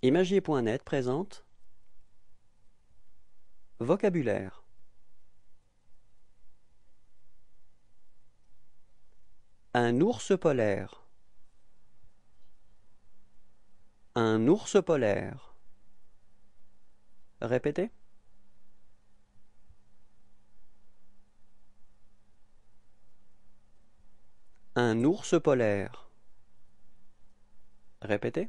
Imagier.net présente Vocabulaire Un ours polaire Un ours polaire Répétez Un ours polaire Répétez